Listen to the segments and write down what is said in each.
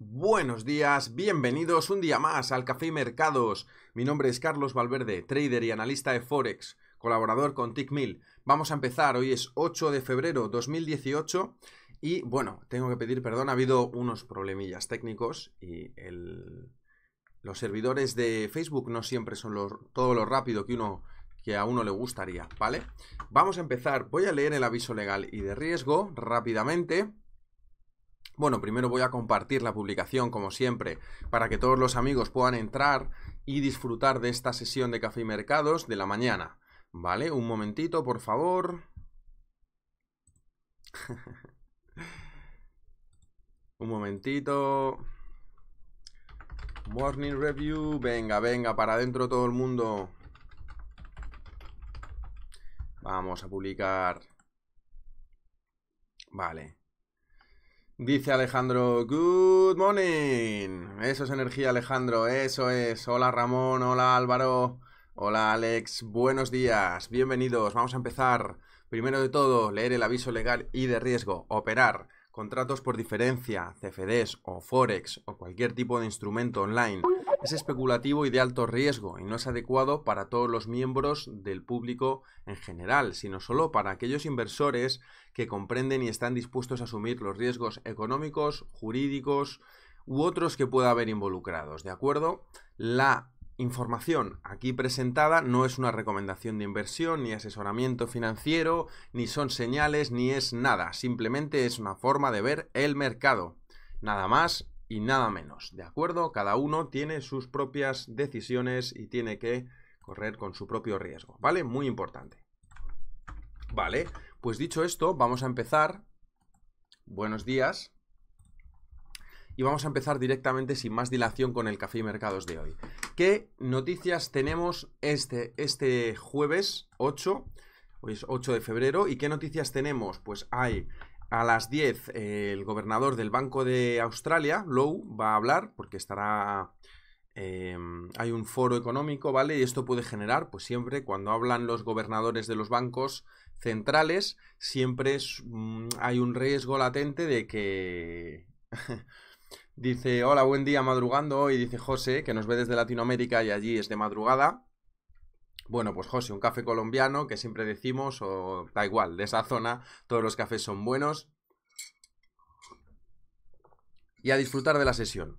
Buenos días, bienvenidos un día más al Café y Mercados. Mi nombre es Carlos Valverde, trader y analista de Forex, colaborador con TIC1000. Vamos a empezar, hoy es 8 de febrero 2018 y bueno, tengo que pedir perdón, ha habido unos problemillas técnicos y los servidores de Facebook no siempre son todo lo rápido que uno que a uno le gustaría, ¿vale? Vamos a empezar, voy a leer el aviso legal y de riesgo rápidamente. Bueno, primero voy a compartir la publicación, como siempre, para que todos los amigos puedan entrar y disfrutar de esta sesión de Café y Mercados de la mañana. ¿Vale? Un momentito, por favor. Un momentito. Morning Review. Venga, venga, para adentro todo el mundo. Vamos a publicar. Vale. Dice Alejandro, good morning. Eso es energía, Alejandro, eso es. Hola Ramón, hola Álvaro, hola Alex, buenos días, bienvenidos. Vamos a empezar. Primero de todo, leer el aviso legal y de riesgo, operar Contratos por diferencia, CFDs o Forex o cualquier tipo de instrumento online es especulativo y de alto riesgo y no es adecuado para todos los miembros del público en general, sino solo para aquellos inversores que comprenden y están dispuestos a asumir los riesgos económicos, jurídicos u otros que pueda haber involucrados, ¿de acuerdo? La información aquí presentada no es una recomendación de inversión, ni asesoramiento financiero, ni son señales, ni es nada. Simplemente es una forma de ver el mercado. Nada más y nada menos. ¿De acuerdo? Cada uno tiene sus propias decisiones y tiene que correr con su propio riesgo. ¿Vale? Muy importante. Vale, pues dicho esto, vamos a empezar. Buenos días y vamos a empezar directamente sin más dilación con el Café y Mercados de hoy. ¿Qué noticias tenemos este, este jueves 8? Hoy es 8 de febrero. ¿Y qué noticias tenemos? Pues hay a las 10 el gobernador del Banco de Australia, Lowe, va a hablar porque estará... Em, hay un foro económico, ¿vale? Y esto puede generar, pues siempre cuando hablan los gobernadores de los bancos centrales, siempre mm, hay un riesgo latente de que Dice, hola, buen día, madrugando y dice José, que nos ve desde Latinoamérica y allí es de madrugada. Bueno, pues José, un café colombiano que siempre decimos, o da igual, de esa zona, todos los cafés son buenos. Y a disfrutar de la sesión.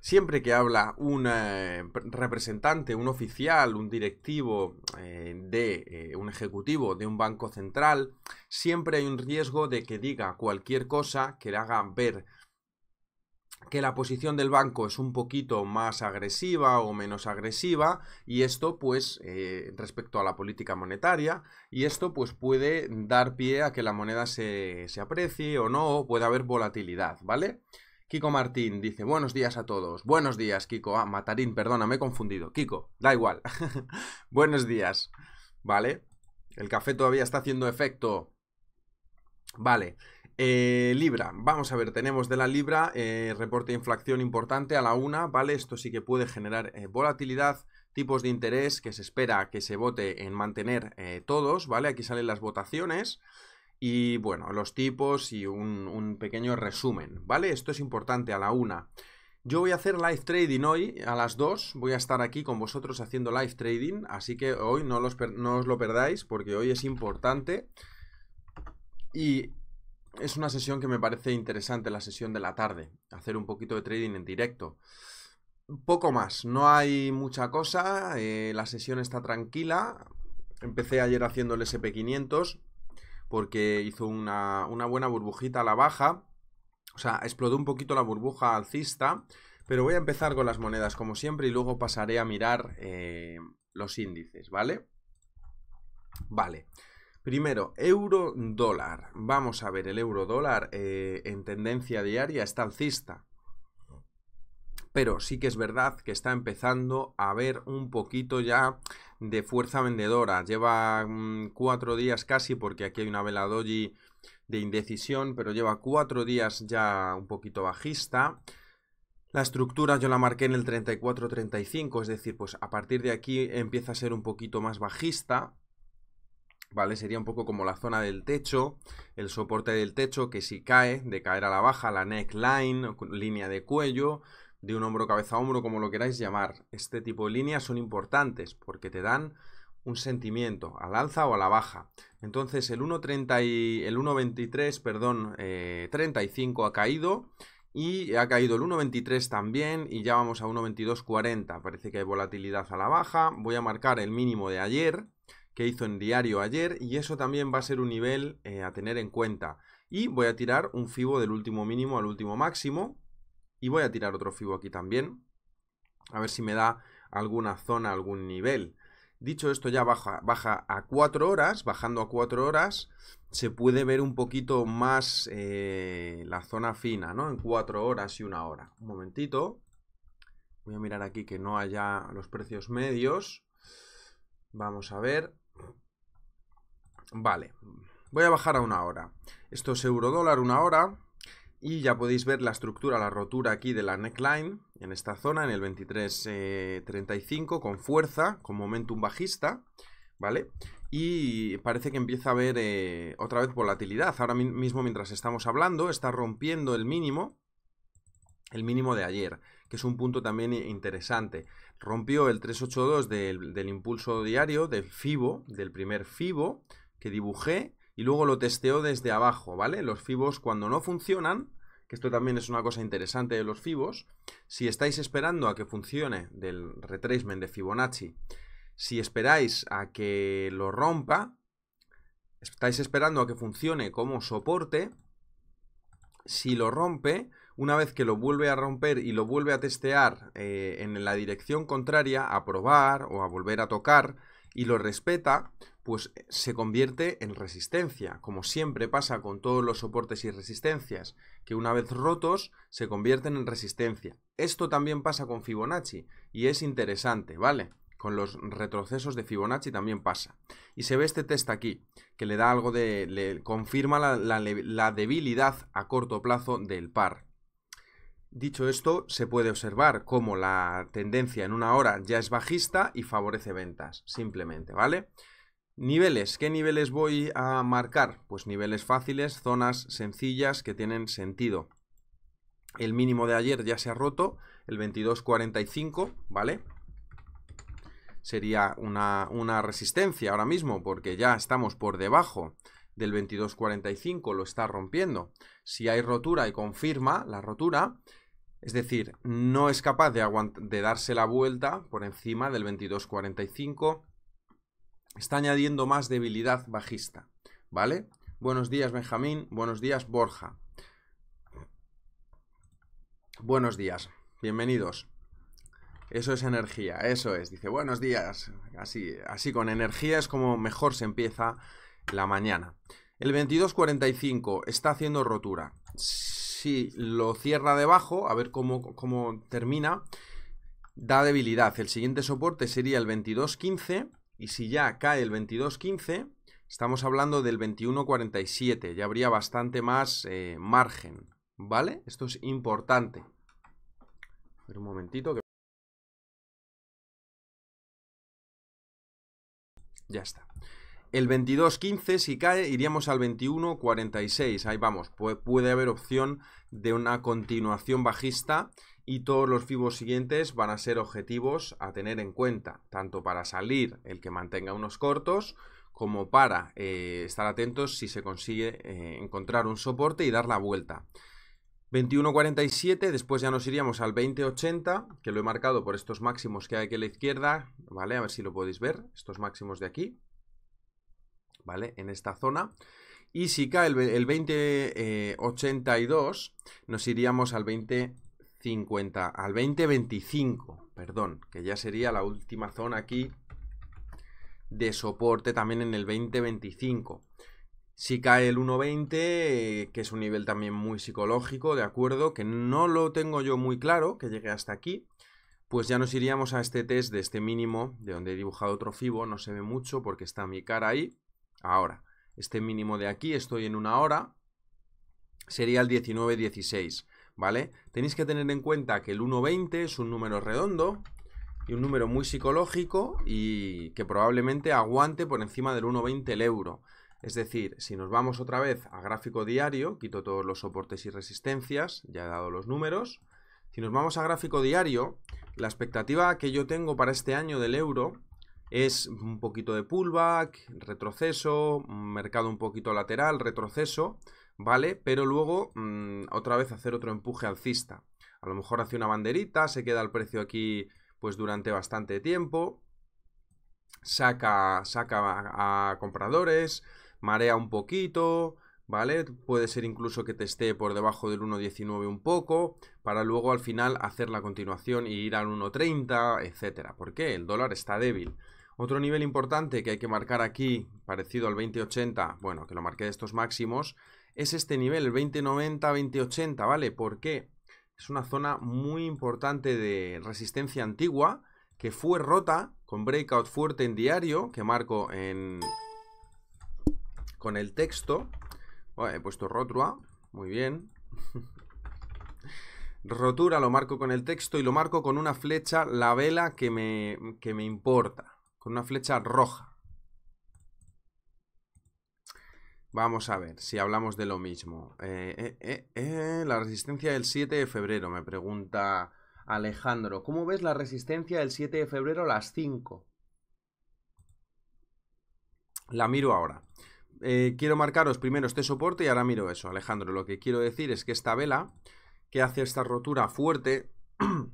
Siempre que habla un eh, representante, un oficial, un directivo eh, de eh, un ejecutivo de un banco central, siempre hay un riesgo de que diga cualquier cosa que le haga ver que la posición del banco es un poquito más agresiva o menos agresiva y esto pues eh, respecto a la política monetaria y esto pues puede dar pie a que la moneda se, se aprecie o no o puede haber volatilidad, ¿vale? Kiko Martín dice, buenos días a todos. Buenos días, Kiko. Ah, Matarín, perdona, me he confundido. Kiko, da igual. buenos días. Vale. El café todavía está haciendo efecto. Vale. Eh, Libra, vamos a ver, tenemos de la Libra eh, reporte de inflación importante a la una, ¿vale? Esto sí que puede generar eh, volatilidad, tipos de interés que se espera que se vote en mantener todos, ¿vale? Aquí salen las votaciones y, bueno, los tipos y un, pequeño resumen, ¿vale? Esto es importante a la una. Yo voy a hacer live trading hoy a las 2. Voy a estar aquí con vosotros haciendo live trading. Así que hoy no, no os lo perdáis porque hoy es importante. Y es una sesión que me parece interesante, la sesión de la tarde, hacer un poquito de trading en directo. Poco más, no hay mucha cosa, eh, la sesión está tranquila. Empecé ayer haciendo el SP500 porque hizo una, buena burbujita a la baja. O sea, explotó un poquito la burbuja alcista, pero voy a empezar con las monedas como siempre y luego pasaré a mirar eh, los índices, ¿vale? Vale. Primero, euro dólar. Vamos a ver, el euro dólar eh, en tendencia diaria está alcista. Pero sí que es verdad que está empezando a ver un poquito ya de fuerza vendedora. Lleva mm, cuatro días casi, porque aquí hay una vela doji de indecisión, pero lleva cuatro días ya un poquito bajista. La estructura yo la marqué en el 34-35, es decir, pues a partir de aquí empieza a ser un poquito más bajista ¿vale? Sería un poco como la zona del techo, el soporte del techo, que si cae, de caer a la baja, la neckline, línea de cuello, de un hombro cabeza a hombro, como lo queráis llamar. Este tipo de líneas son importantes porque te dan un sentimiento, al alza o a la baja. Entonces el 1.30 y el 1.23, perdón, 35 eh, ha caído y ha caído el 1.23 también y ya vamos a 1.22.40. Parece que hay volatilidad a la baja. Voy a marcar el mínimo de ayer, que hizo en diario ayer y eso también va a ser un nivel eh, a tener en cuenta. Y voy a tirar un fibo del último mínimo al último máximo y voy a tirar otro fibo aquí también. A ver si me da alguna zona, algún nivel. Dicho esto, ya baja, baja a 4 horas, bajando a 4 horas, se puede ver un poquito más eh, la zona fina, ¿no? En 4 horas y una hora. Un momentito. Voy a mirar aquí que no haya los precios medios. Vamos a ver. Vale, voy a bajar a una hora. Esto es euro dólar una hora. Y ya podéis ver la estructura, la rotura aquí de la neckline en esta zona, en el 23.35, eh, con fuerza, con momentum bajista, ¿vale? Y parece que empieza a haber eh, otra vez volatilidad. Ahora mismo, mientras estamos hablando, está rompiendo el mínimo, el mínimo de ayer, que es un punto también interesante. Rompió el 382 del, del impulso diario, del FIBO, del primer FIBO, que dibujé y luego lo testeo desde abajo, ¿vale? Los fibos cuando no funcionan, que esto también es una cosa interesante de los fibos, si estáis esperando a que funcione del retracement de Fibonacci, si esperáis a que lo rompa, estáis esperando a que funcione como soporte, si lo rompe, una vez que lo vuelve a romper y lo vuelve a testear eh, en la dirección contraria, a probar o a volver a tocar, y lo respeta, pues eh, se convierte en resistencia, como siempre pasa con todos los soportes y resistencias, que una vez rotos se convierten en resistencia. Esto también pasa con Fibonacci y es interesante, ¿vale? Con los retrocesos de Fibonacci también pasa. Y se ve este test aquí, que le da algo de... le confirma la, debilidad a corto plazo del par. Dicho esto, se puede observar cómo la tendencia en una hora ya es bajista y favorece ventas, simplemente, ¿vale? Niveles. ¿Qué niveles voy a marcar? Pues niveles fáciles, zonas sencillas que tienen sentido. El mínimo de ayer ya se ha roto, el 22.45, ¿vale? Sería una, resistencia ahora mismo porque ya estamos por debajo del 22.45, lo está rompiendo. Si hay rotura y confirma la rotura, es decir, no es capaz de, de darse la vuelta por encima del 22.45, está añadiendo más debilidad bajista, ¿vale? Buenos días, Benjamín. Buenos días, Borja. Buenos días. Bienvenidos. Eso es energía, eso es. Dice, buenos días. Así, así con energía es como mejor se empieza la mañana. El 2245 está haciendo rotura. Si lo cierra debajo, a ver cómo, cómo termina, da debilidad. El siguiente soporte sería el 2215 y si ya cae el 22.15, estamos hablando del 21.47. Ya habría bastante más eh, margen, ¿vale? Esto es importante. un momentito. Que... Ya está. El 22.15, si cae, iríamos al 21.46. Ahí vamos. puede haber opción de una continuación bajista y todos los FIBOs siguientes van a ser objetivos a tener en cuenta, tanto para salir el que mantenga unos cortos, como para eh, estar atentos si se consigue eh, encontrar un soporte y dar la vuelta. 21.47, después ya nos iríamos al 20.80, que lo he marcado por estos máximos que hay aquí a la izquierda, ¿vale? A ver si lo podéis ver, estos máximos de aquí, ¿vale? En esta zona. Y si cae el, 20.82, eh, nos iríamos al 20.80. 50 al 20, 25, perdón, que ya sería la última zona aquí de soporte también en el 20-25. Si cae el 1.20, que es un nivel también muy psicológico, de acuerdo, que no lo tengo yo muy claro, que llegue hasta aquí, pues ya nos iríamos a este test de este mínimo, de donde he dibujado otro FIBO, no se ve mucho porque está mi cara ahí. Ahora, este mínimo de aquí, estoy en una hora, sería el 19.16. ¿vale? Tenéis que tener en cuenta que el 1,20 es un número redondo y un número muy psicológico y que probablemente aguante por encima del 1,20 el euro. Es decir, si nos vamos otra vez a gráfico diario, quito todos los soportes y resistencias, ya he dado los números. Si nos vamos a gráfico diario, la expectativa que yo tengo para este año del euro es un poquito de pullback, retroceso, mercado un poquito lateral, retroceso, ¿vale? Pero luego mm, otra vez hacer otro empuje alcista. A lo mejor hace una banderita, se queda el precio aquí pues durante bastante tiempo, saca, saca a, compradores, marea un poquito, ¿vale? Puede ser incluso que te esté por debajo del 1.19 un poco, para luego al final hacer la continuación y ir al 1.30, etcétera. ¿Por qué? El dólar está débil. Otro nivel importante que hay que marcar aquí, parecido al 20.80, bueno, que lo marqué de estos máximos, es este nivel, el 2090, 2080, ¿vale? ¿Por qué? Es una zona muy importante de resistencia antigua que fue rota con breakout fuerte en diario, que marco en con el texto. he puesto rotua, muy bien. Rotura lo marco con el texto y lo marco con una flecha, la vela que me, que me importa, con una flecha roja, Vamos a ver si hablamos de lo mismo. Eh, eh, eh, la resistencia del 7 de febrero, me pregunta Alejandro. ¿Cómo ves la resistencia del 7 de febrero a las 5? La miro ahora. quiero marcaros primero este soporte y ahora miro eso, Alejandro. Lo que quiero decir es que esta vela que hace esta rotura fuerte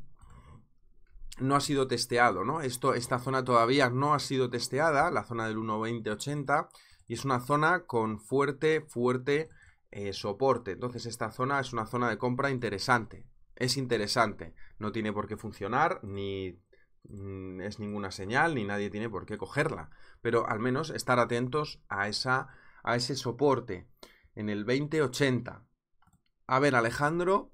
no ha sido testeado, ¿no? Esto, esta zona todavía no ha sido testeada, la zona del 1.2080 y es una zona con fuerte, fuerte eh, soporte. Entonces esta zona es una zona de compra interesante. Es interesante. No tiene por qué funcionar, ni mm, es ninguna señal, ni nadie tiene por qué cogerla. Pero al menos estar atentos a, esa, a ese soporte en el 2080. A ver, Alejandro,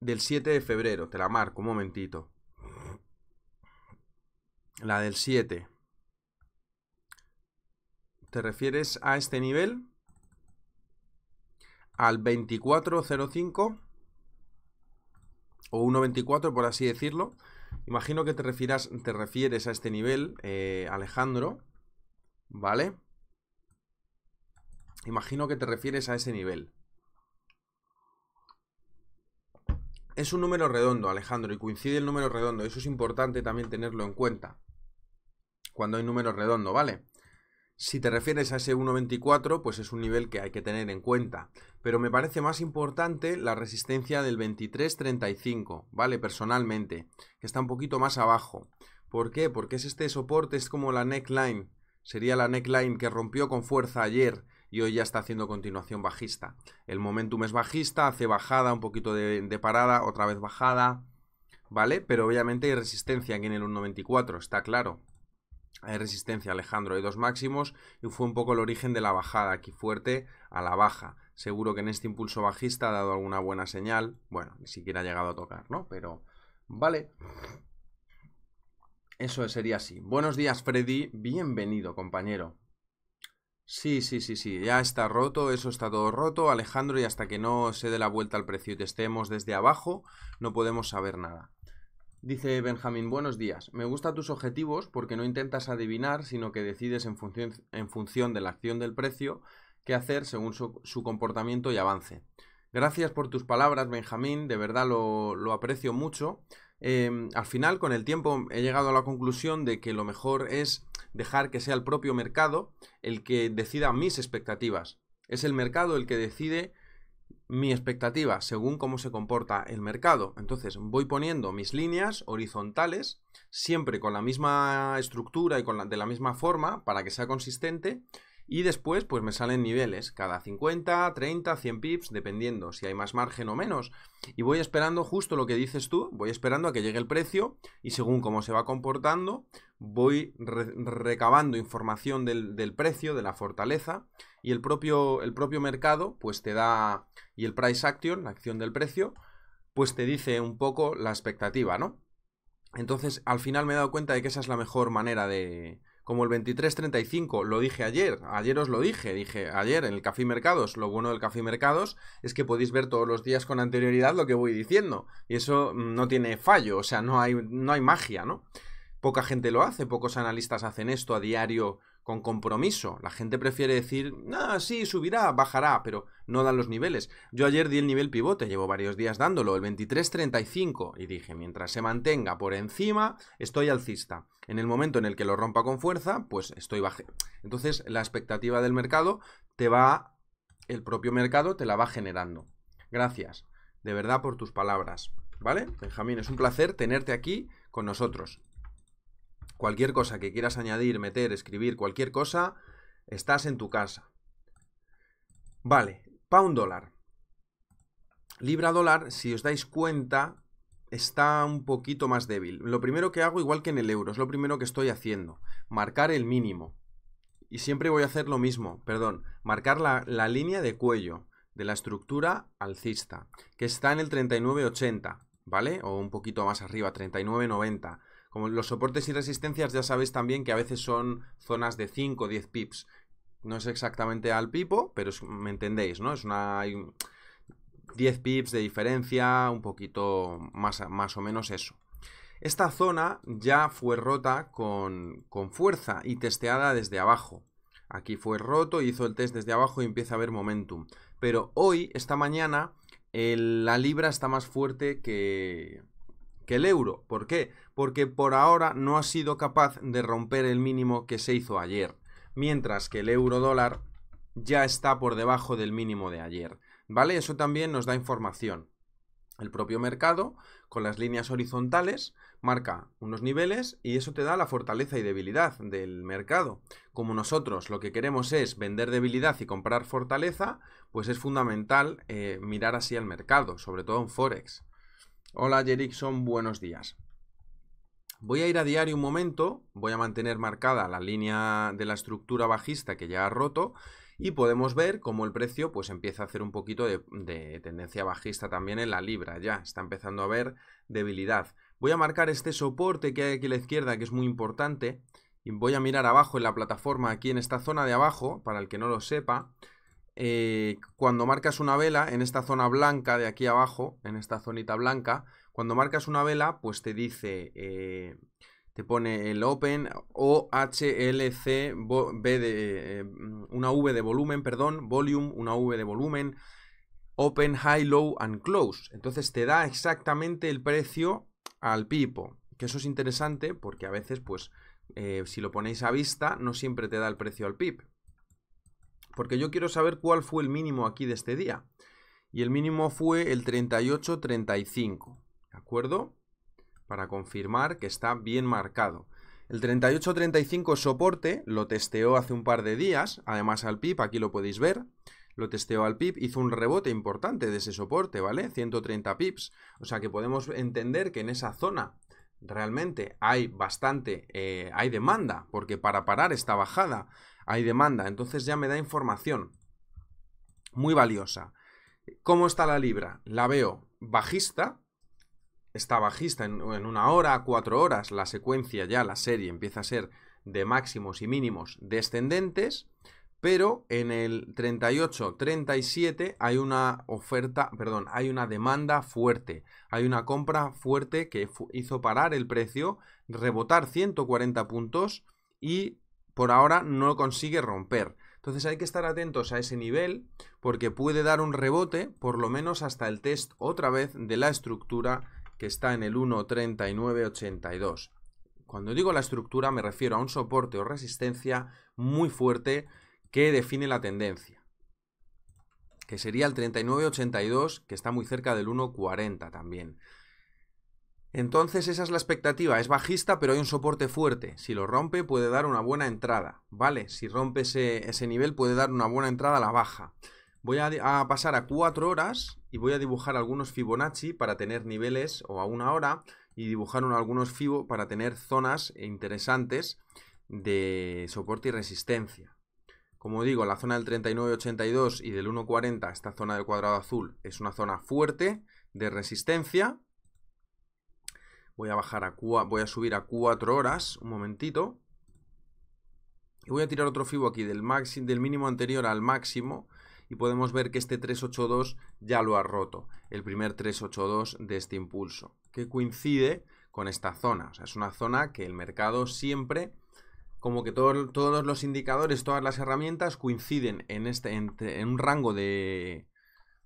del 7 de febrero. Te la marco, un momentito. La del 7. ¿Te refieres a este nivel? Al 2405 o 1.24, por así decirlo. Imagino que te, refieras, te refieres a este nivel, eh, Alejandro. ¿Vale? Imagino que te refieres a ese nivel. Es un número redondo, Alejandro, y coincide el número redondo. Eso es importante también tenerlo en cuenta. Cuando hay número redondo, ¿vale? Si te refieres a ese 1.24, pues es un nivel que hay que tener en cuenta. Pero me parece más importante la resistencia del 23.35, ¿vale? Personalmente, que está un poquito más abajo. ¿Por qué? Porque es este soporte, es como la neckline. Sería la neckline que rompió con fuerza ayer y hoy ya está haciendo continuación bajista. El momentum es bajista, hace bajada, un poquito de, de parada, otra vez bajada, ¿vale? Pero obviamente hay resistencia aquí en el 1.94, está claro. Hay resistencia, Alejandro, hay dos máximos y fue un poco el origen de la bajada aquí fuerte a la baja. Seguro que en este impulso bajista ha dado alguna buena señal, bueno, ni siquiera ha llegado a tocar, ¿no? Pero, vale. Eso sería así. Buenos días, Freddy. Bienvenido, compañero. Sí, sí, sí, sí, ya está roto, eso está todo roto, Alejandro, y hasta que no se dé la vuelta al precio y estemos desde abajo, no podemos saber nada. Dice Benjamín, buenos días. Me gustan tus objetivos porque no intentas adivinar, sino que decides en función, en función de la acción del precio qué hacer según su, comportamiento y avance. Gracias por tus palabras, Benjamín, de verdad lo, aprecio mucho. Em, al final, con el tiempo, he llegado a la conclusión de que lo mejor es dejar que sea el propio mercado el que decida mis expectativas. Es el mercado el que decide mi expectativa según cómo se comporta el mercado. Entonces voy poniendo mis líneas horizontales siempre con la misma estructura y con la, de la misma forma para que sea consistente y después pues me salen niveles, cada 50, 30, 100 pips, dependiendo si hay más margen o menos. Y voy esperando justo lo que dices tú, voy esperando a que llegue el precio y según cómo se va comportando, voy recabando información del, del, precio, de la fortaleza y el propio, el propio mercado pues te da, y el price action, la acción del precio, pues te dice un poco la expectativa, ¿no? Entonces al final me he dado cuenta de que esa es la mejor manera de, como el 2335, lo dije ayer, ayer os lo dije, dije ayer en el Café Mercados, lo bueno del Café Mercados es que podéis ver todos los días con anterioridad lo que voy diciendo, y eso mm, no tiene fallo, o sea, no hay, no hay magia, ¿no? Poca gente lo hace, pocos analistas hacen esto a diario con compromiso. La gente prefiere decir, ah, sí, subirá, bajará, pero no dan los niveles. Yo ayer di el nivel pivote, llevo varios días dándolo, el 23.35, y dije, mientras se mantenga por encima, estoy alcista. En el momento en el que lo rompa con fuerza, pues estoy bajé. Entonces, la expectativa del mercado te va, el propio mercado te la va generando. Gracias, de verdad, por tus palabras. ¿Vale? Benjamín, es un placer tenerte aquí con nosotros. Cualquier cosa que quieras añadir, meter, escribir, cualquier cosa, estás en tu casa. Vale, pound dólar. Libra dólar, si os dais cuenta, está un poquito más débil. Lo primero que hago, igual que en el euro, es lo primero que estoy haciendo. Marcar el mínimo. Y siempre voy a hacer lo mismo, perdón, marcar la, línea de cuello de la estructura alcista, que está en el 39,80, ¿vale? O un poquito más arriba, 39,90. Como los soportes y resistencias ya sabéis también que a veces son zonas de 5 o 10 pips. No es exactamente al pipo, pero me entendéis, ¿no? Es una... Hay 10 pips de diferencia, un poquito más, más o menos eso. Esta zona ya fue rota con, fuerza y testeada desde abajo. Aquí fue roto, hizo el test desde abajo y empieza a haber momentum. Pero hoy, esta mañana, la libra está más fuerte que, que el euro. ¿Por qué? porque por ahora no ha sido capaz de romper el mínimo que se hizo ayer, mientras que el euro dólar ya está por debajo del mínimo de ayer. ¿Vale? Eso también nos da información. El propio mercado, con las líneas horizontales, marca unos niveles y eso te da la fortaleza y debilidad del mercado. Como nosotros lo que queremos es vender debilidad y comprar fortaleza, pues es fundamental eh, mirar así al mercado, sobre todo en Forex. Hola Jerickson, buenos días. Voy a ir a diario un momento, voy a mantener marcada la línea de la estructura bajista que ya ha roto y podemos ver cómo el precio pues empieza a hacer un poquito de, tendencia bajista también en la libra, ya está empezando a haber debilidad. Voy a marcar este soporte que hay aquí a la izquierda que es muy importante y voy a mirar abajo en la plataforma, aquí en esta zona de abajo, para el que no lo sepa, eh, cuando marcas una vela en esta zona blanca de aquí abajo, en esta zonita blanca, cuando marcas una vela, pues te dice, eh, te pone el open o HLC, B de, eh, una V de volumen, perdón, volume, una V de volumen, open, high, low and close. Entonces te da exactamente el precio al pipo, que eso es interesante porque a veces, pues, eh, si lo ponéis a vista, no siempre te da el precio al pip. Porque yo quiero saber cuál fue el mínimo aquí de este día. Y el mínimo fue el 38.35 acuerdo? Para confirmar que está bien marcado. El 3835 soporte lo testeó hace un par de días, además al PIB, aquí lo podéis ver, lo testeó al PIB, hizo un rebote importante de ese soporte, ¿vale? 130 pips, o sea que podemos entender que en esa zona realmente hay bastante, eh, hay demanda, porque para parar esta bajada hay demanda, entonces ya me da información muy valiosa. ¿Cómo está la libra? La veo bajista, está bajista en, una hora cuatro horas, la secuencia ya, la serie empieza a ser de máximos y mínimos descendentes, pero en el 38-37 hay una oferta, perdón, hay una demanda fuerte, hay una compra fuerte que hizo parar el precio, rebotar 140 puntos y por ahora no consigue romper. Entonces hay que estar atentos a ese nivel porque puede dar un rebote, por lo menos hasta el test otra vez de la estructura que está en el 1.3982. Cuando digo la estructura me refiero a un soporte o resistencia muy fuerte que define la tendencia, que sería el 39.82, que está muy cerca del 1.40 también. Entonces esa es la expectativa, es bajista pero hay un soporte fuerte, si lo rompe puede dar una buena entrada, ¿vale? Si rompe ese, ese nivel puede dar una buena entrada a la baja. Voy a, pasar a 4 horas y voy a dibujar algunos Fibonacci para tener niveles o a una hora y dibujar algunos Fibo para tener zonas interesantes de soporte y resistencia. Como digo, la zona del 39.82 y del 1.40, esta zona del cuadrado azul, es una zona fuerte de resistencia. Voy a bajar a voy a subir a 4 horas, un momentito. Y voy a tirar otro fibo aquí del, del mínimo anterior al máximo y podemos ver que este 382 ya lo ha roto, el primer 382 de este impulso, que coincide con esta zona. es una zona que el mercado siempre, como que todos los indicadores, todas las herramientas coinciden en, este, en, en un rango de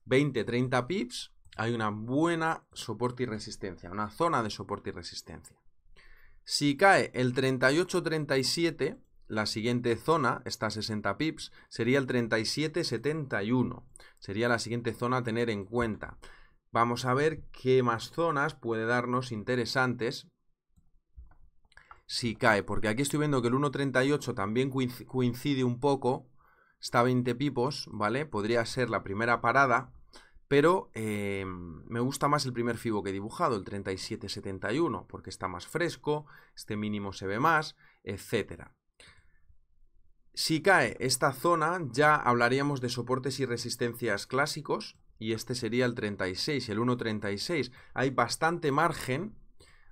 20-30 pips, hay una buena soporte y resistencia, una zona de soporte y resistencia. Si cae el 38-37, la siguiente zona, está a 60 pips, sería el 3771. Sería la siguiente zona a tener en cuenta. Vamos a ver qué más zonas puede darnos interesantes si cae. Porque aquí estoy viendo que el 1.38 también coincide un poco. Está a 20 pipos, ¿vale? Podría ser la primera parada. Pero eh, me gusta más el primer fibo que he dibujado, el 3771, porque está más fresco, este mínimo se ve más, etcétera. Si cae esta zona, ya hablaríamos de soportes y resistencias clásicos, y este sería el 36, el 1.36. Hay bastante margen,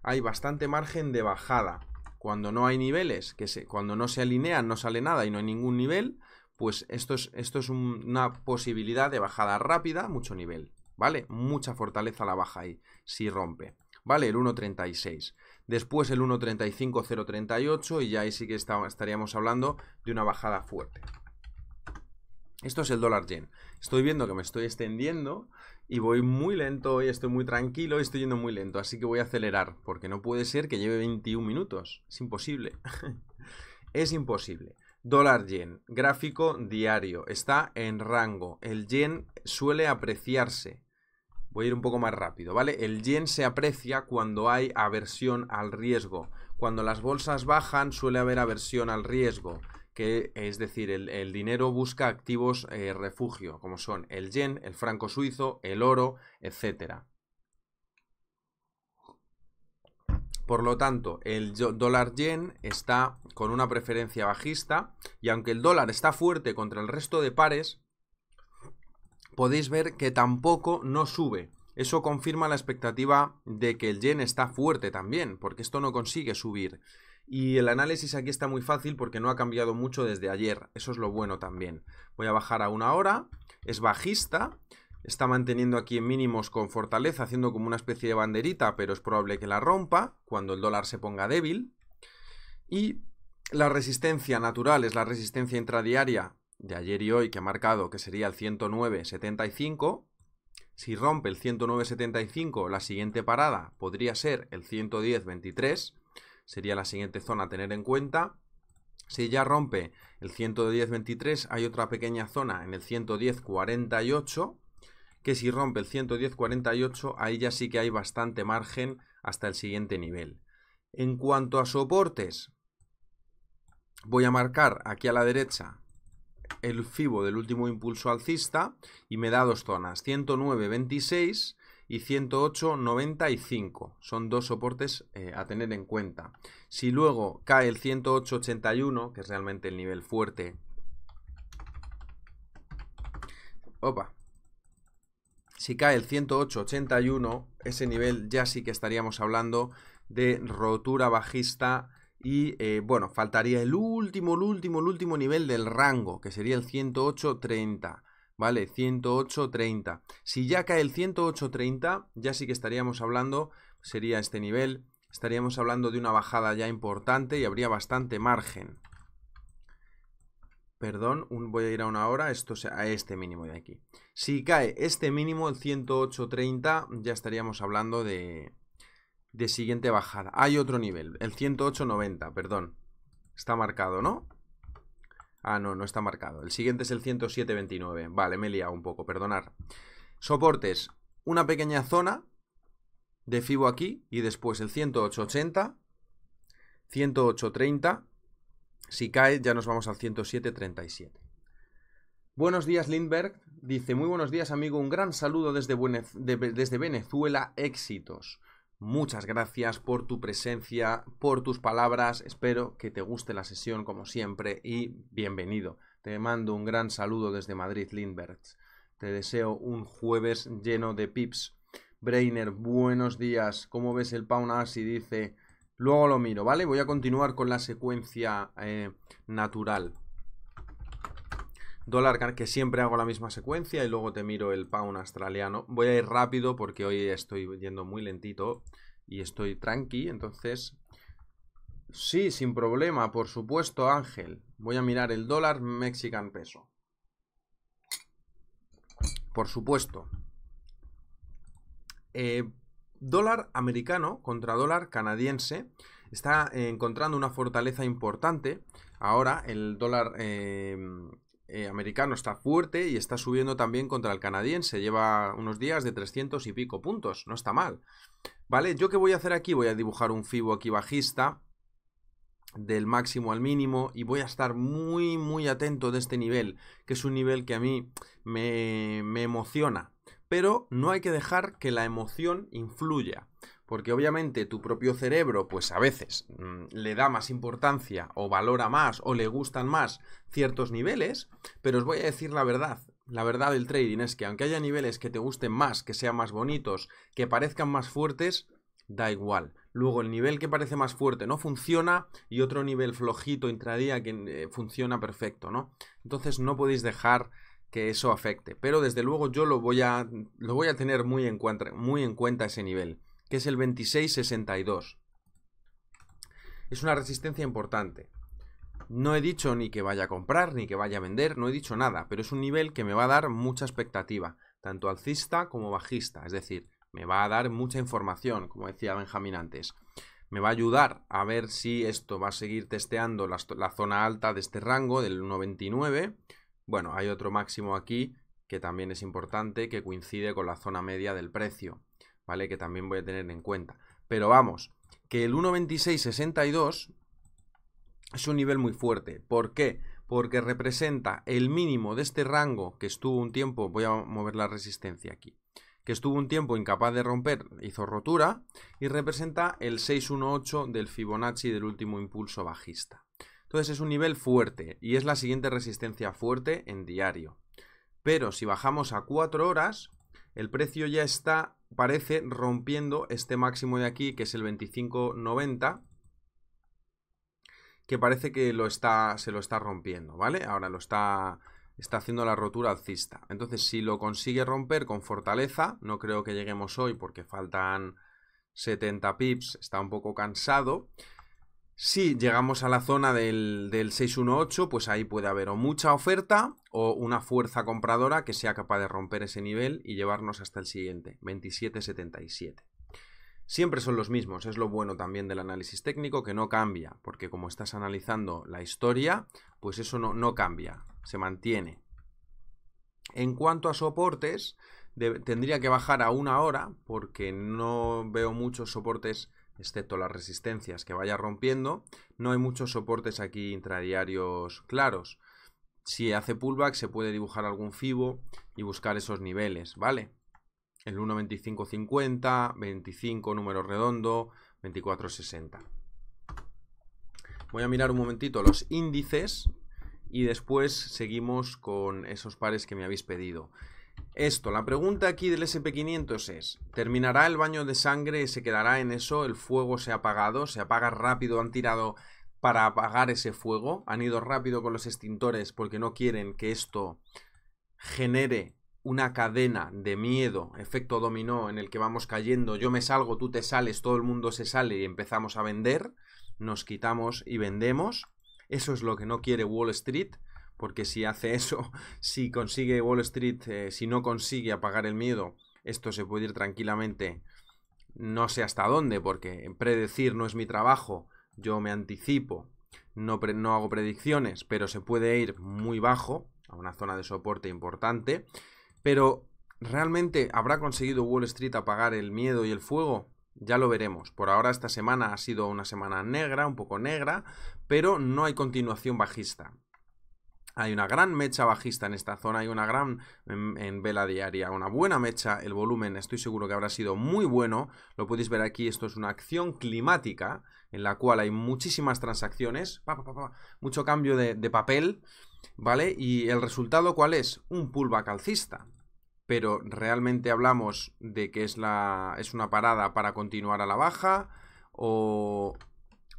hay bastante margen de bajada. Cuando no hay niveles, que se, cuando no se alinean, no sale nada y no hay ningún nivel, pues esto es, esto es una posibilidad de bajada rápida, mucho nivel, ¿vale? Mucha fortaleza la baja ahí, si rompe, ¿vale? El 1.36 después el 1.35038 y ya ahí sí que estaríamos hablando de una bajada fuerte. Esto es el dólar yen. Estoy viendo que me estoy extendiendo y voy muy lento y estoy muy tranquilo y estoy yendo muy lento, así que voy a acelerar porque no puede ser que lleve 21 minutos, es imposible. es imposible. Dólar yen, gráfico diario, está en rango. El yen suele apreciarse, Voy a ir un poco más rápido, ¿vale? El yen se aprecia cuando hay aversión al riesgo. Cuando las bolsas bajan suele haber aversión al riesgo, que es decir, el, dinero busca activos eh, refugio, como son el yen, el franco suizo, el oro, etcétera. Por lo tanto, el dólar yen está con una preferencia bajista y aunque el dólar está fuerte contra el resto de pares, podéis ver que tampoco no sube. Eso confirma la expectativa de que el yen está fuerte también, porque esto no consigue subir. Y el análisis aquí está muy fácil porque no ha cambiado mucho desde ayer. Eso es lo bueno también. Voy a bajar a una hora. Es bajista. Está manteniendo aquí en mínimos con fortaleza, haciendo como una especie de banderita, pero es probable que la rompa cuando el dólar se ponga débil. Y la resistencia natural es la resistencia intradiaria de ayer y hoy que ha marcado que sería el 109.75. Si rompe el 109.75, la siguiente parada podría ser el 110.23. Sería la siguiente zona a tener en cuenta. Si ya rompe el 110.23, hay otra pequeña zona en el 110.48, que si rompe el 110.48, ahí ya sí que hay bastante margen hasta el siguiente nivel. En cuanto a soportes, voy a marcar aquí a la derecha el FIBO del último impulso alcista y me da dos zonas, 109.26 y 108.95. Son dos soportes eh, a tener en cuenta. Si luego cae el 108.81, que es realmente el nivel fuerte. Opa. Si cae el 108.81, ese nivel ya sí que estaríamos hablando de rotura bajista y eh, bueno, faltaría el último, el último, el último nivel del rango, que sería el 108.30. ¿Vale? 108.30. Si ya cae el 108.30, ya sí que estaríamos hablando, sería este nivel, estaríamos hablando de una bajada ya importante y habría bastante margen. Perdón, voy a ir a una hora, esto a este mínimo de aquí. Si cae este mínimo, el 108.30, ya estaríamos hablando de, de siguiente bajada. Hay otro nivel, el 108.90, perdón. Está marcado, ¿no? Ah, no, no está marcado. El siguiente es el 107.29. Vale, me he liado un poco, perdonar. Soportes, una pequeña zona de FIBO aquí y después el 108.80, 108.30. Si cae, ya nos vamos al 107.37. Buenos días, Lindberg. Dice, muy buenos días, amigo. Un gran saludo desde, desde Venezuela. Éxitos. Muchas gracias por tu presencia, por tus palabras. Espero que te guste la sesión como siempre y bienvenido. Te mando un gran saludo desde Madrid, Lindbergh. Te deseo un jueves lleno de pips. Brainer, buenos días. ¿Cómo ves el Pound Y Dice, luego lo miro, ¿vale? Voy a continuar con la secuencia eh, natural. Dólar que siempre hago la misma secuencia y luego te miro el pound australiano. Voy a ir rápido porque hoy estoy yendo muy lentito y estoy tranqui, entonces... Sí, sin problema, por supuesto, Ángel. Voy a mirar el dólar mexican peso. Por supuesto. Eh, dólar americano contra dólar canadiense está encontrando una fortaleza importante. Ahora el dólar eh, eh, americano está fuerte y está subiendo también contra el canadiense. Lleva unos días de 300 y pico puntos. No está mal. ¿Vale? ¿Yo qué voy a hacer aquí? Voy a dibujar un Fibo aquí bajista del máximo al mínimo y voy a estar muy muy atento de este nivel que es un nivel que a mí me, me emociona pero no hay que dejar que la emoción influya porque obviamente tu propio cerebro, pues a veces mm, le da más importancia o valora más o le gustan más ciertos niveles, pero os voy a decir la verdad. La verdad del trading es que aunque haya niveles que te gusten más, que sean más bonitos, que parezcan más fuertes, da igual. Luego el nivel que parece más fuerte no funciona y otro nivel flojito intradía que eh, funciona perfecto, ¿no? Entonces no podéis dejar que eso afecte. Pero desde luego yo lo voy a, lo voy a tener muy en, cuenta, muy en cuenta ese nivel que es el 2662. Es una resistencia importante. No he dicho ni que vaya a comprar, ni que vaya a vender, no he dicho nada, pero es un nivel que me va a dar mucha expectativa, tanto alcista como bajista, es decir, me va a dar mucha información, como decía Benjamín antes. Me va a ayudar a ver si esto va a seguir testeando la, zona alta de este rango, del 1.29. Bueno, hay otro máximo aquí que también es importante, que coincide con la zona media del precio. ¿vale? Que también voy a tener en cuenta. Pero vamos, que el 1.2662 es un nivel muy fuerte. ¿Por qué? Porque representa el mínimo de este rango que estuvo un tiempo, voy a mover la resistencia aquí, que estuvo un tiempo incapaz de romper, hizo rotura, y representa el 618 del Fibonacci del último impulso bajista. Entonces es un nivel fuerte y es la siguiente resistencia fuerte en diario. Pero si bajamos a 4 horas, el precio ya está, parece, rompiendo este máximo de aquí, que es el 25.90, que parece que lo está, se lo está rompiendo, ¿vale? Ahora lo está, está haciendo la rotura alcista. Entonces, si lo consigue romper con fortaleza, no creo que lleguemos hoy porque faltan 70 pips, está un poco cansado. Si llegamos a la zona del, 618, pues ahí puede haber o mucha oferta o una fuerza compradora que sea capaz de romper ese nivel y llevarnos hasta el siguiente, 2777. Siempre son los mismos, es lo bueno también del análisis técnico, que no cambia, porque como estás analizando la historia, pues eso no, cambia, se mantiene. En cuanto a soportes, tendría que bajar a una hora, porque no veo muchos soportes excepto las resistencias que vaya rompiendo, no hay muchos soportes aquí intradiarios claros. Si hace pullback se puede dibujar algún FIBO y buscar esos niveles, ¿vale? El 1.2550, 25 número redondo, 24.60. Voy a mirar un momentito los índices y después seguimos con esos pares que me habéis pedido. Esto, la pregunta aquí del SP500 es, ¿terminará el baño de sangre? y ¿Se quedará en eso? ¿El fuego se ha apagado? ¿Se apaga rápido? ¿Han tirado para apagar ese fuego? ¿Han ido rápido con los extintores porque no quieren que esto genere una cadena de miedo, efecto dominó en el que vamos cayendo, yo me salgo, tú te sales, todo el mundo se sale y empezamos a vender, nos quitamos y vendemos? Eso es lo que no quiere Wall Street porque si hace eso, si consigue Wall Street, eh, si no consigue apagar el miedo, esto se puede ir tranquilamente, no sé hasta dónde, porque predecir no es mi trabajo, yo me anticipo, no hago predicciones, pero se puede ir muy bajo, a una zona de soporte importante, pero ¿realmente habrá conseguido Wall Street apagar el miedo y el fuego? Ya lo veremos. Por ahora esta semana ha sido una semana negra, un poco negra, pero no hay continuación bajista. Hay una gran mecha bajista en esta zona, hay una gran en, vela diaria, una buena mecha, el volumen estoy seguro que habrá sido muy bueno, lo podéis ver aquí, esto es una acción climática en la cual hay muchísimas transacciones, mucho cambio de, papel, ¿vale? Y el resultado cuál es? Un pullback alcista. Pero realmente hablamos de que es, la, es una parada para continuar a la baja o,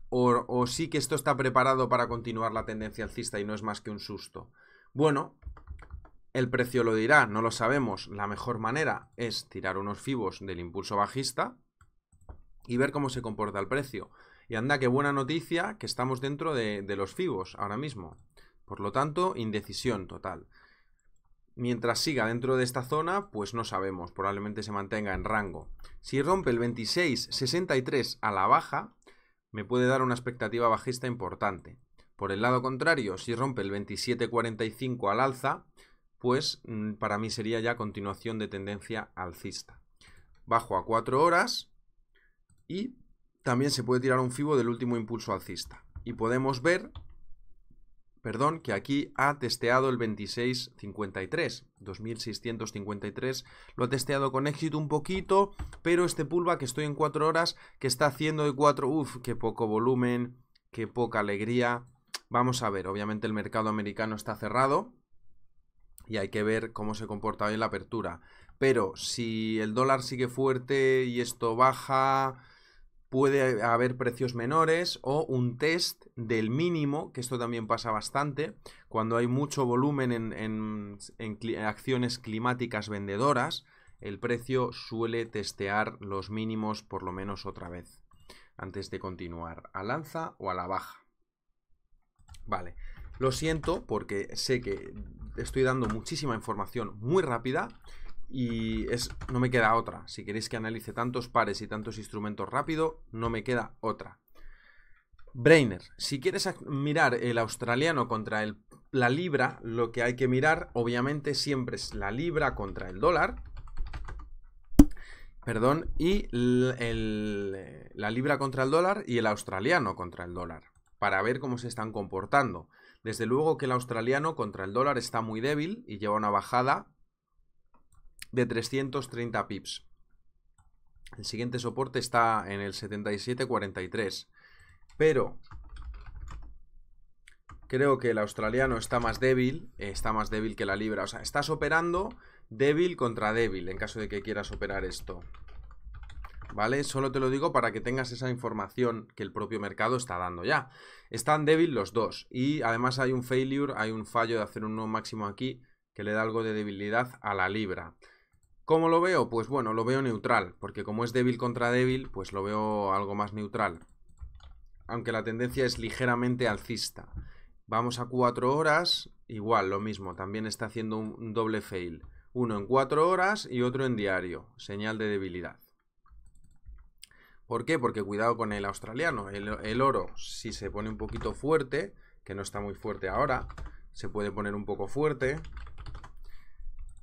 o, sí que esto está preparado para continuar la tendencia alcista y no es más que un susto. Bueno, el precio lo dirá, no lo sabemos. La mejor manera es tirar unos fibos del impulso bajista y ver cómo se comporta el precio. Y anda, qué buena noticia que estamos dentro de, de los fibos ahora mismo. Por lo tanto, indecisión total. Mientras siga dentro de esta zona, pues no sabemos, probablemente se mantenga en rango. Si rompe el 26.63 a la baja, me puede dar una expectativa bajista importante. Por el lado contrario, si rompe el 27.45 al alza, pues mm, para mí sería ya continuación de tendencia alcista. Bajo a 4 horas y también se puede tirar un fibo del último impulso alcista. Y podemos ver perdón, que aquí ha testeado el 2653, 2653, lo ha testeado con éxito un poquito, pero este pulva, que estoy en 4 horas, que está haciendo de 4, uff, qué poco volumen, qué poca alegría. Vamos a ver, obviamente el mercado americano está cerrado y hay que ver cómo se comporta hoy la apertura. Pero si el dólar sigue fuerte y esto baja, puede haber precios menores o un test del mínimo, que esto también pasa bastante, cuando hay mucho volumen en, acciones climáticas vendedoras, el precio suele testear los mínimos por lo menos otra vez, antes de continuar a lanza o a la baja. Vale, lo siento porque sé que estoy dando muchísima información muy rápida y es, no me queda otra. Si queréis que analice tantos pares y tantos instrumentos rápido, no me queda otra. Brainer, si quieres mirar el australiano contra la libra, lo que hay que mirar obviamente siempre es la libra contra el dólar. Perdón, y la libra contra el dólar y el australiano contra el dólar, para ver cómo se están comportando. Desde luego que el australiano contra el dólar está muy débil y lleva una bajada de 330 pips. El siguiente soporte está en el 77.43. Pero creo que el australiano está más débil. Está más débil que la libra. O sea, estás operando débil contra débil en caso de que quieras operar esto. ¿Vale? Solo te lo digo para que tengas esa información que el propio mercado está dando ya. Están débil los dos. Y además hay un failure, hay un fallo de hacer un nuevo máximo aquí que le da algo de debilidad a la libra. ¿Cómo lo veo? Pues bueno, lo veo neutral, porque como es débil contra débil, pues lo veo algo más neutral. Aunque la tendencia es ligeramente alcista. Vamos a 4 horas, igual, lo mismo, también está haciendo un doble fail. Uno en 4 horas y otro en diario, señal de debilidad. ¿Por qué? Porque cuidado con el australiano. El, el, oro, si se pone un poquito fuerte, que no está muy fuerte ahora, se puede poner un poco fuerte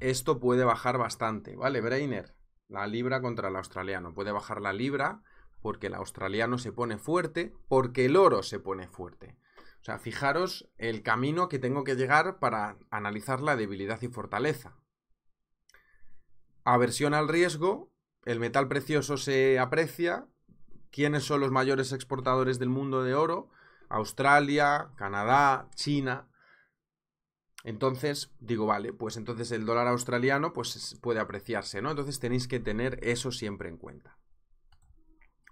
esto puede bajar bastante, ¿vale? Brainer, la libra contra el australiano. Puede bajar la libra porque el australiano se pone fuerte, porque el oro se pone fuerte. O sea, fijaros el camino que tengo que llegar para analizar la debilidad y fortaleza. Aversión al riesgo, el metal precioso se aprecia, quiénes son los mayores exportadores del mundo de oro, Australia, Canadá, China. Entonces, digo, vale, pues entonces el dólar australiano pues puede apreciarse, ¿no? Entonces tenéis que tener eso siempre en cuenta.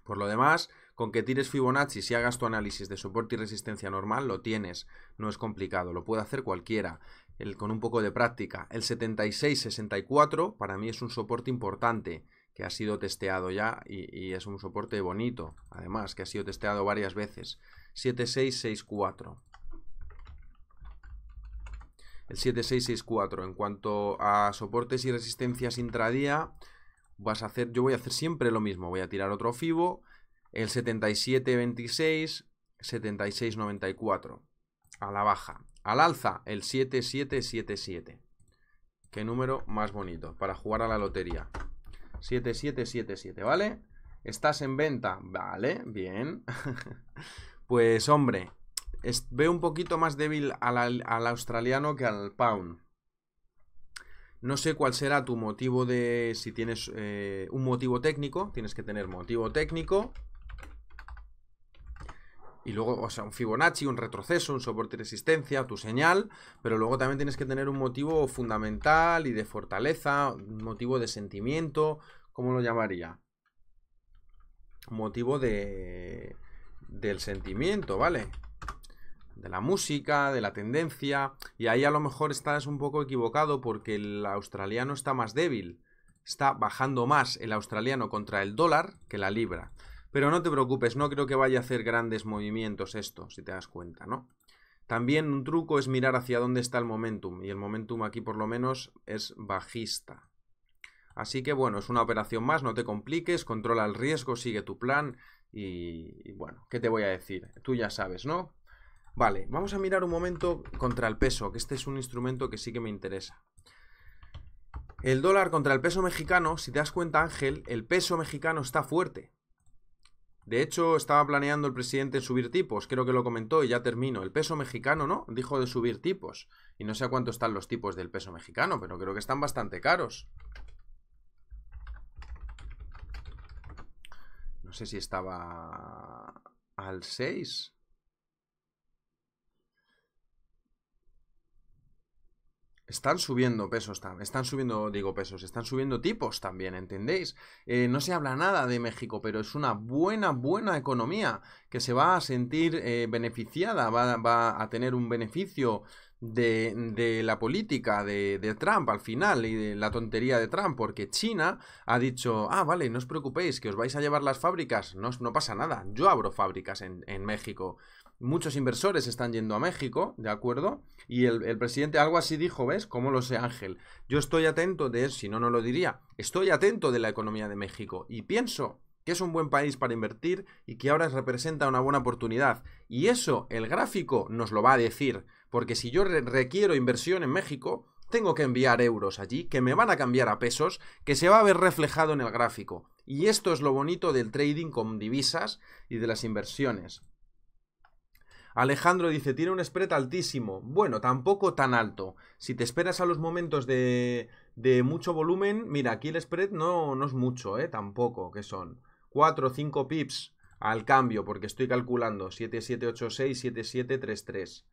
Por lo demás, con que tires Fibonacci si hagas tu análisis de soporte y resistencia normal, lo tienes. No es complicado, lo puede hacer cualquiera. con un poco de práctica. El 76.64 para mí es un soporte importante que ha sido testeado ya y, y, es un soporte bonito, además, que ha sido testeado varias veces. 7664 el 7664. En cuanto a soportes y resistencias intradía, vas a hacer, yo voy a hacer siempre lo mismo, voy a tirar otro FIBO, el 7726, 7694, a la baja. Al alza, el 7777. Qué número más bonito para jugar a la lotería. 7777, ¿vale? ¿Estás en venta? Vale, bien. pues hombre, es, un poquito más débil al, australiano que al pound. No sé cuál será tu motivo de. Si tienes eh, un motivo técnico, tienes que tener motivo técnico. Y luego, o sea, un Fibonacci, un retroceso, un soporte de resistencia, tu señal. Pero luego también tienes que tener un motivo fundamental y de fortaleza, un motivo de sentimiento, ¿cómo lo llamaría? Motivo de. del sentimiento, ¿vale? de la música, de la tendencia, y ahí a lo mejor estás un poco equivocado porque el australiano está más débil, está bajando más el australiano contra el dólar que la libra. Pero no te preocupes, no creo que vaya a hacer grandes movimientos esto, si te das cuenta, ¿no? También un truco es mirar hacia dónde está el momentum, y el momentum aquí por lo menos es bajista. Así que bueno, es una operación más, no te compliques, controla el riesgo, sigue tu plan y, bueno, ¿qué te voy a decir? Tú ya sabes, ¿no? Vale, vamos a mirar un momento contra el peso, que este es un instrumento que sí que me interesa. El dólar contra el peso mexicano, si te das cuenta Ángel, el peso mexicano está fuerte. De hecho, estaba planeando el presidente subir tipos, creo que lo comentó y ya termino. El peso mexicano, ¿no? Dijo de subir tipos. Y no sé a cuánto están los tipos del peso mexicano, pero creo que están bastante caros. No sé si estaba al 6. Están subiendo pesos, están subiendo, digo pesos, están subiendo tipos también, ¿entendéis? Eh, no se habla nada de México, pero es una buena, buena economía que se va a sentir eh, beneficiada, va, a tener un beneficio de, la política de, Trump al final y de la tontería de Trump, porque China ha dicho, ah, vale, no os preocupéis, que os vais a llevar las fábricas, no, pasa nada, yo abro fábricas en México muchos inversores están yendo a México, ¿de acuerdo? Y el, presidente algo así dijo, ¿ves? ¿Cómo lo sé, Ángel? Yo estoy atento de, si no, no lo diría, estoy atento de la economía de México y pienso que es un buen país para invertir y que ahora representa una buena oportunidad. Y eso el gráfico nos lo va a decir, porque si yo requiero inversión en México, tengo que enviar euros allí, que me van a cambiar a pesos, que se va a ver reflejado en el gráfico. Y esto es lo bonito del trading con divisas y de las inversiones. Alejandro dice, tiene un spread altísimo. Bueno, tampoco tan alto. Si te esperas a los momentos de, de mucho volumen, mira, aquí el spread no, no es mucho, ¿eh? Tampoco, que son 4 o 5 pips al cambio, porque estoy calculando tres tres,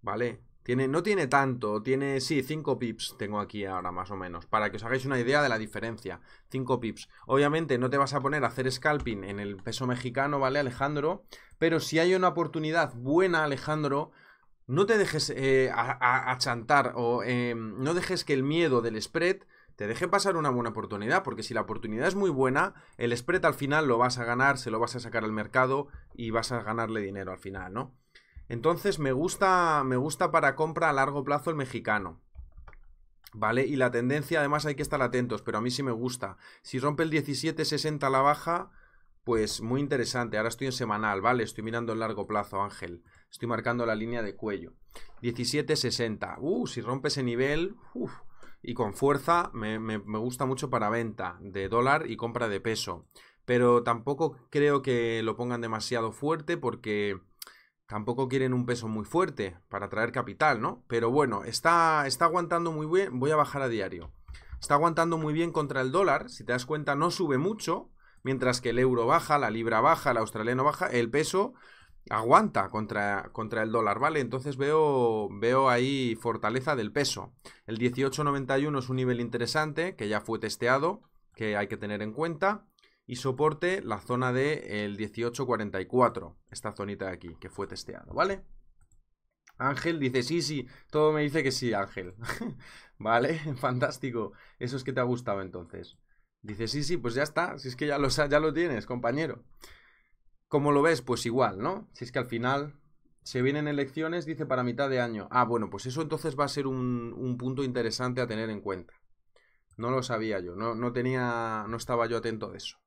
¿Vale? no tiene tanto, tiene, sí, 5 pips tengo aquí ahora más o menos, para que os hagáis una idea de la diferencia, 5 pips. Obviamente no te vas a poner a hacer scalping en el peso mexicano, ¿vale, Alejandro? Pero si hay una oportunidad buena, Alejandro, no te dejes eh, a chantar o em, no dejes que el miedo del spread te deje pasar una buena oportunidad, porque si la oportunidad es muy buena, el spread al final lo vas a ganar, se lo vas a sacar al mercado y vas a ganarle dinero al final, ¿no? Entonces me gusta, me gusta para compra a largo plazo el mexicano. ¿Vale? Y la tendencia además hay que estar atentos, pero a mí sí me gusta. Si rompe el 17.60 a la baja, pues muy interesante. Ahora estoy en semanal, ¿vale? Estoy mirando el largo plazo, Ángel. Estoy marcando la línea de cuello. 17.60. Uh, si rompe ese nivel, uf, y con fuerza, me, me gusta mucho para venta de dólar y compra de peso. Pero tampoco creo que lo pongan demasiado fuerte porque Tampoco quieren un peso muy fuerte para traer capital, ¿no? Pero bueno, está, está aguantando muy bien. Voy a bajar a diario. Está aguantando muy bien contra el dólar. Si te das cuenta, no sube mucho. Mientras que el euro baja, la libra baja, el australiano baja, el peso aguanta contra, contra el dólar, ¿vale? Entonces veo, veo ahí fortaleza del peso. El 18.91 es un nivel interesante que ya fue testeado, que hay que tener en cuenta y soporte la zona del de 1844, esta zonita de aquí, que fue testeado, ¿vale? Ángel dice, sí, sí, todo me dice que sí, Ángel. vale, fantástico. Eso es que te ha gustado entonces. Dice, sí, sí, pues ya está, si es que ya lo, ya lo tienes, compañero. ¿Cómo lo ves? Pues igual, ¿no? Si es que al final se vienen elecciones, dice para mitad de año. Ah, bueno, pues eso entonces va a ser un, punto interesante a tener en cuenta. No lo sabía yo, no, no tenía, no estaba yo atento de eso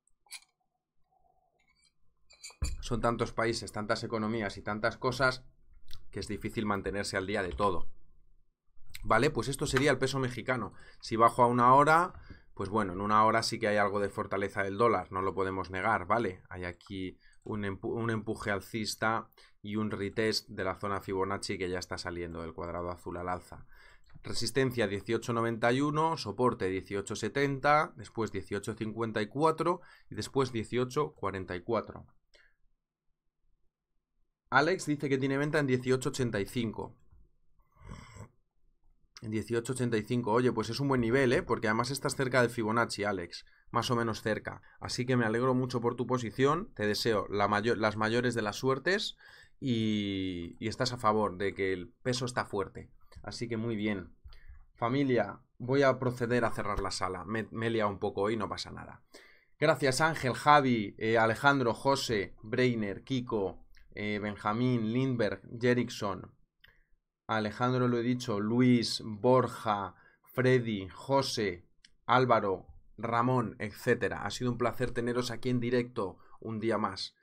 son tantos países, tantas economías y tantas cosas que es difícil mantenerse al día de todo. ¿Vale? Pues esto sería el peso mexicano. Si bajo a una hora, pues bueno, en una hora sí que hay algo de fortaleza del dólar, no lo podemos negar, ¿vale? Hay aquí un, empuje alcista y un retest de la zona Fibonacci que ya está saliendo del cuadrado azul al alza. Resistencia 18.91, soporte 18.70, después 18.54 y después 18.44. Alex dice que tiene venta en 1885. En 1885, oye, pues es un buen nivel, ¿eh? Porque además estás cerca del Fibonacci, Alex. Más o menos cerca. Así que me alegro mucho por tu posición. Te deseo las mayores de las suertes. Y, estás a favor de que el peso está fuerte. Así que muy bien. Familia, voy a proceder a cerrar la sala. Me, un poco hoy, no pasa nada. Gracias Ángel, Javi, eh, Alejandro, José, Breiner, Kiko, eh, Benjamín, Lindberg, Jerickson, Alejandro, lo he dicho, Luis, Borja, Freddy, José, Álvaro, Ramón, etc. Ha sido un placer teneros aquí en directo un día más.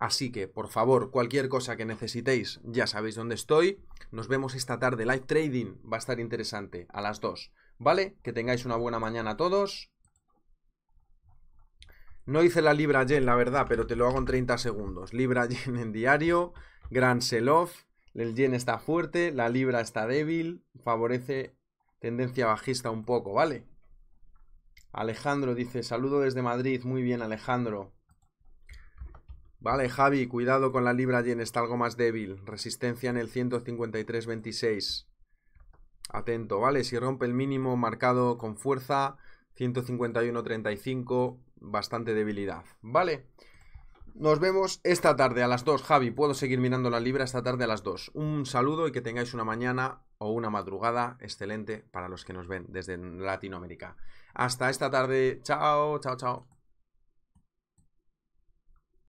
Así que, por favor, cualquier cosa que necesitéis, ya sabéis dónde estoy. Nos vemos esta tarde. Live Trading va a estar interesante a las 2. ¿Vale? Que tengáis una buena mañana a todos. No hice la Libra Yen, la verdad, pero te lo hago en 30 segundos. Libra Yen en diario, gran sell-off, el Yen está fuerte, la Libra está débil, favorece tendencia bajista un poco, ¿vale? Alejandro dice, saludo desde Madrid, muy bien Alejandro. Vale, Javi, cuidado con la libra yen, está algo más débil. Resistencia en el 153.26. Atento, vale, si rompe el mínimo marcado con fuerza, 151.35 bastante debilidad, ¿vale? Nos vemos esta tarde a las 2. Javi, puedo seguir mirando la libra esta tarde a las 2. Un saludo y que tengáis una mañana o una madrugada excelente para los que nos ven desde Latinoamérica. Hasta esta tarde. Chao, chao, chao.